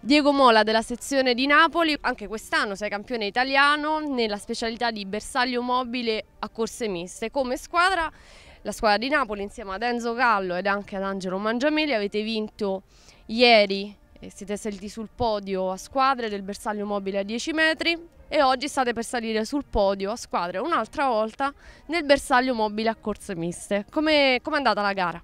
Diego Mola della sezione di Napoli, anche quest'anno sei campione italiano nella specialità di bersaglio mobile a corse miste. Come squadra, la squadra di Napoli insieme ad Enzo Gallo ed anche ad Angelo Mangiameli avete vinto ieri siete saliti sul podio a squadre del bersaglio mobile a 10 metri e oggi state per salire sul podio a squadre un'altra volta nel bersaglio mobile a corse miste. Come è andata la gara?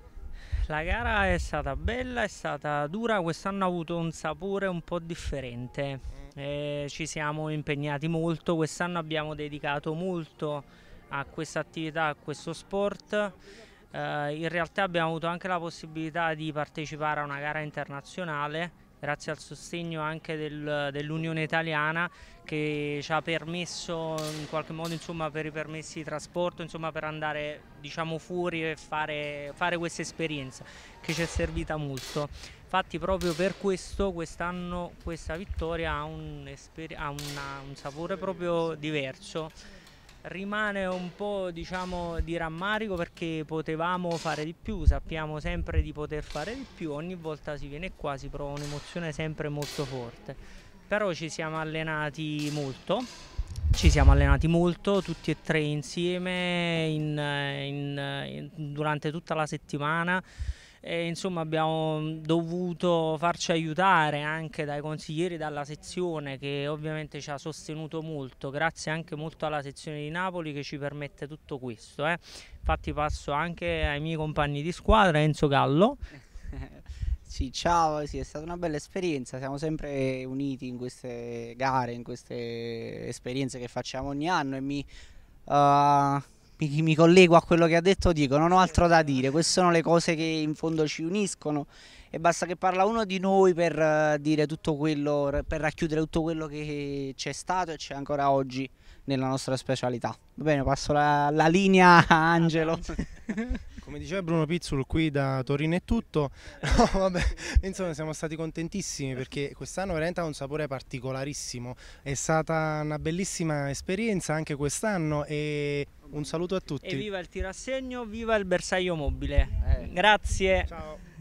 la gara è stata bella, è stata dura, quest'anno ha avuto un sapore un po' differente, mm. eh, ci siamo impegnati molto, quest'anno abbiamo dedicato molto a questa attività, a questo sport, eh, in realtà abbiamo avuto anche la possibilità di partecipare a una gara internazionale grazie al sostegno anche del, dell'Unione Italiana che ci ha permesso in qualche modo insomma, per i permessi di trasporto insomma, per andare diciamo, fuori e fare, fare questa esperienza che ci è servita molto. Infatti proprio per questo quest'anno questa vittoria ha un, ha una, un sapore proprio diverso rimane un po' diciamo, di rammarico perché potevamo fare di più, sappiamo sempre di poter fare di più, ogni volta si viene qua si prova un'emozione sempre molto forte, però ci siamo allenati molto, ci siamo allenati molto tutti e tre insieme in, in, in, durante tutta la settimana e insomma abbiamo mm, dovuto farci aiutare anche dai consiglieri dalla sezione che ovviamente ci ha sostenuto molto, grazie anche molto alla sezione di Napoli che ci permette tutto questo. Eh. Infatti passo anche ai miei compagni di squadra, Enzo Gallo. Sì, ciao, sì, è stata una bella esperienza, siamo sempre uniti in queste gare, in queste esperienze che facciamo ogni anno e mi... Uh, mi, mi collego a quello che ha detto Dico, non ho altro da dire, queste sono le cose che in fondo ci uniscono e basta che parla uno di noi per eh, dire tutto quello, per racchiudere tutto quello che c'è stato e c'è ancora oggi nella nostra specialità. Va bene, passo la, la linea a Angelo. Come diceva Bruno Pizzul, qui da Torino è tutto. No, vabbè, insomma, siamo stati contentissimi perché quest'anno veramente ha un sapore particolarissimo. È stata una bellissima esperienza anche quest'anno e un saluto a tutti. E viva il tirassegno, viva il bersaglio mobile. Eh. Grazie. Ciao.